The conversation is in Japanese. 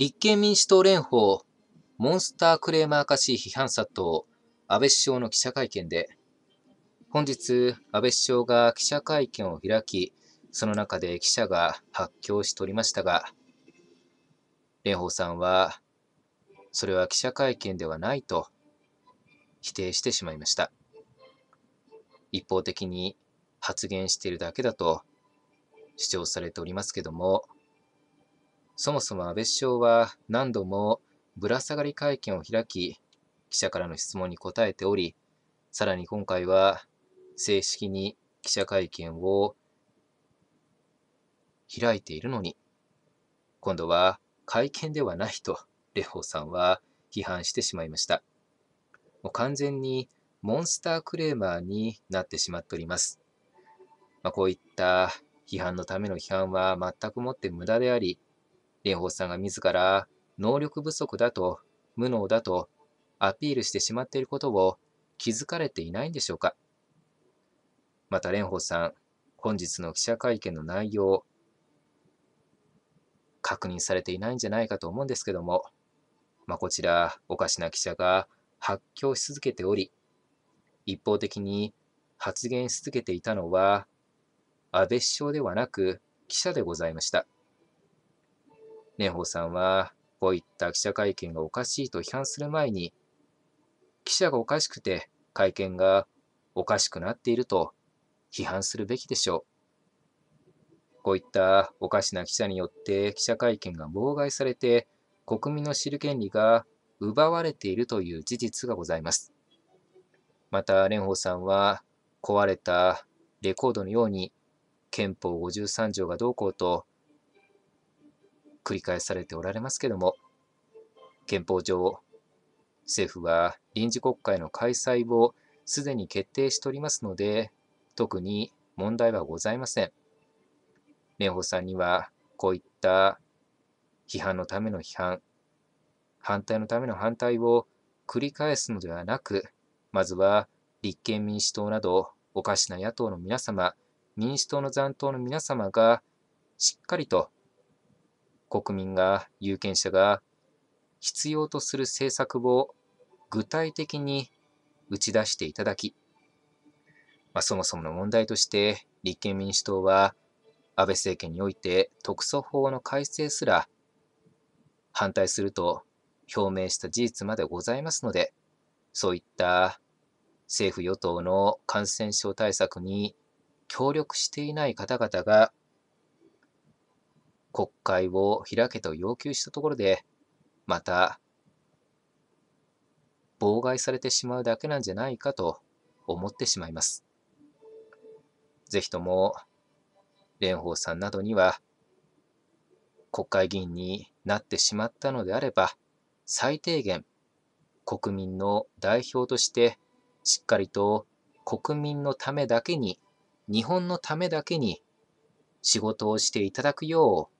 立憲民主党連邦、モンスタークレーマー化し批判殺到、安倍首相の記者会見で、本日、安倍首相が記者会見を開き、その中で記者が発狂しておりましたが、蓮舫さんは、それは記者会見ではないと否定してしまいました。一方的に発言しているだけだと主張されておりますけども、そもそも安倍首相は何度もぶら下がり会見を開き、記者からの質問に答えており、さらに今回は正式に記者会見を開いているのに、今度は会見ではないと、蓮舫さんは批判してしまいました。もう完全にモンスタークレーマーになってしまっております。まあ、こういった批判のための批判は全くもって無駄であり、蓮舫さんが自ら能力不足だと無能だとアピールしてしまっていることを気づかれていないんでしょうかまた蓮舫さん本日の記者会見の内容確認されていないんじゃないかと思うんですけども、まあ、こちらおかしな記者が発狂し続けており一方的に発言し続けていたのは安倍首相ではなく記者でございました。蓮舫さんは、こういった記者会見がおかしいと批判する前に、記者がおかしくて会見がおかしくなっていると批判するべきでしょう。こういったおかしな記者によって記者会見が妨害されて国民の知る権利が奪われているという事実がございます。また蓮舫さんは壊れたレコードのように憲法53条がどうこうと繰り返されておられますけども、憲法上、政府は臨時国会の開催をすでに決定しておりますので、特に問題はございません。蓮舫さんには、こういった批判のための批判、反対のための反対を繰り返すのではなく、まずは立憲民主党などおかしな野党の皆様、民主党の残党の皆様がしっかりと国民が、有権者が必要とする政策を具体的に打ち出していただき、まあ、そもそもの問題として立憲民主党は安倍政権において特措法の改正すら反対すると表明した事実までございますので、そういった政府与党の感染症対策に協力していない方々が国会を開けと要求したところで、また、妨害されてしまうだけなんじゃないかと思ってしまいます。ぜひとも、蓮舫さんなどには、国会議員になってしまったのであれば、最低限、国民の代表として、しっかりと国民のためだけに、日本のためだけに仕事をしていただくよう